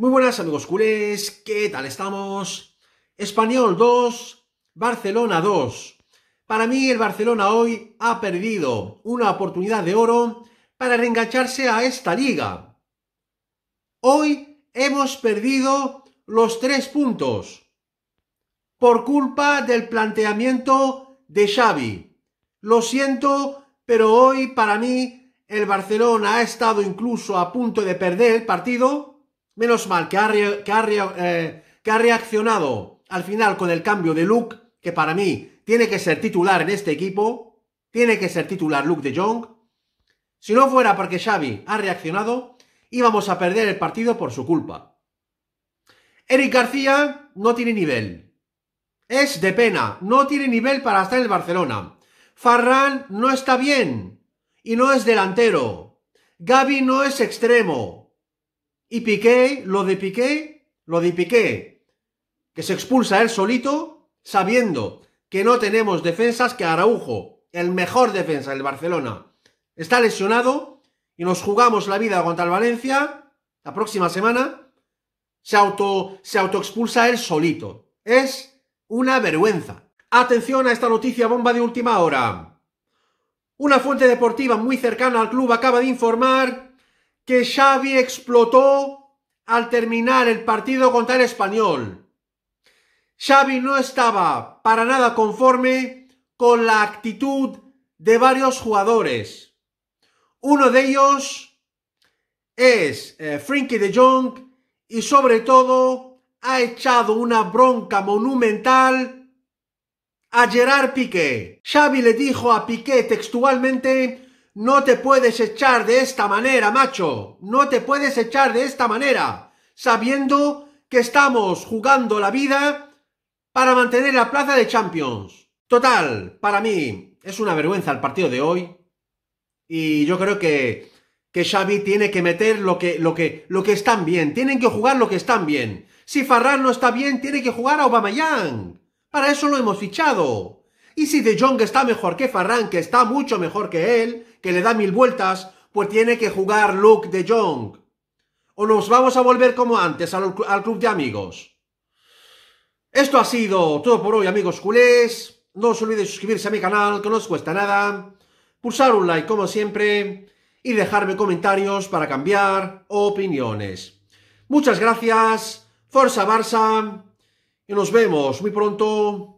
Muy buenas amigos culés, ¿qué tal estamos? Español 2, Barcelona 2. Para mí el Barcelona hoy ha perdido una oportunidad de oro para reengancharse a esta liga. Hoy hemos perdido los tres puntos por culpa del planteamiento de Xavi. Lo siento, pero hoy para mí el Barcelona ha estado incluso a punto de perder el partido Menos mal que ha, eh, que, ha reaccionado al final con el cambio de look, que para mí tiene que ser titular en este equipo. Tiene que ser titular Luke de Jong. Si no fuera porque Xavi ha reaccionado, íbamos a perder el partido por su culpa. Eric García no tiene nivel. Es de pena, no tiene nivel para estar en el Barcelona. Farran no está bien y no es delantero. Gaby no es extremo. Y Piqué, lo de Piqué, lo de Piqué, que se expulsa él solito, sabiendo que no tenemos defensas que Araujo, el mejor defensa del Barcelona, está lesionado y nos jugamos la vida contra el Valencia la próxima semana, se auto se autoexpulsa él solito. Es una vergüenza. Atención a esta noticia bomba de última hora. Una fuente deportiva muy cercana al club acaba de informar que Xavi explotó al terminar el partido contra el español. Xavi no estaba para nada conforme con la actitud de varios jugadores. Uno de ellos es eh, Frenkie de Jong y sobre todo ha echado una bronca monumental a Gerard Piqué. Xavi le dijo a Piqué textualmente no te puedes echar de esta manera, macho. No te puedes echar de esta manera, sabiendo que estamos jugando la vida para mantener la plaza de Champions. Total, para mí es una vergüenza el partido de hoy. Y yo creo que, que Xavi tiene que meter lo que, lo, que, lo que están bien. Tienen que jugar lo que están bien. Si farrar no está bien, tiene que jugar a Aubameyang. Para eso lo hemos fichado. Y si De Jong está mejor que Farran, que está mucho mejor que él, que le da mil vueltas, pues tiene que jugar Luke De Jong. O nos vamos a volver como antes al, club de amigos. Esto ha sido todo por hoy, amigos culés. No os olvidéis suscribirse a mi canal, que no os cuesta nada. Pulsar un like, como siempre. Y dejarme comentarios para cambiar opiniones. Muchas gracias. Forza Barça. Y nos vemos muy pronto